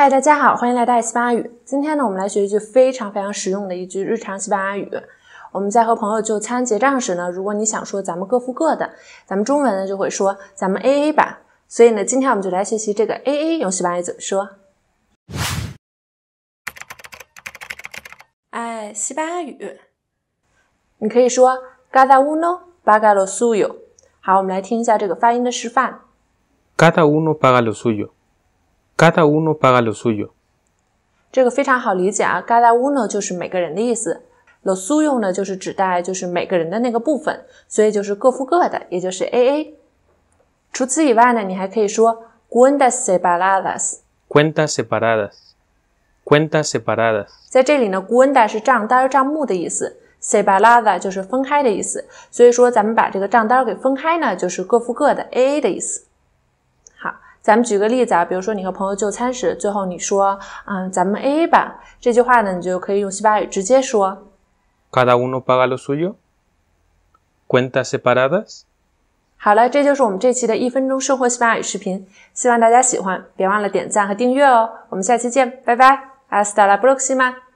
嗨，大家好，欢迎来到西班牙语。今天呢，我们来学一句非常非常实用的一句日常西班牙语。我们在和朋友就餐结账时呢，如果你想说咱们各付各的，咱们中文呢就会说咱们 AA 吧。所以呢，今天我们就来学习这个 AA 用西班牙语怎么说。哎，西班牙语，你可以说 cada uno paga lo suyo。好，我们来听一下这个发音的示范。cada uno paga lo suyo。cada uno paga lo suyo。这个非常好理解啊，cada uno 就是每个人的意思，lo suyo 呢就是指代就是每个人的那个部分，所以就是各付各的，也就是 A A。除此以外呢，你还可以说 cuentas separadas。separadas，cuentas separadas。在这里呢，cuenta 是账单、账目的意思，separada A 咱们举个例子啊，比如说你和朋友就餐时，最后你说“嗯，咱们 A A 吧”，这句话呢，你就可以用西班牙语直接说 “cada uno paga lo suyo，cuentas separadas”。好了，这就是我们这期的一分钟生活西班牙语视频，希望大家喜欢，别忘了点赞和订阅哦。我们下期见，拜拜，hasta la próxima。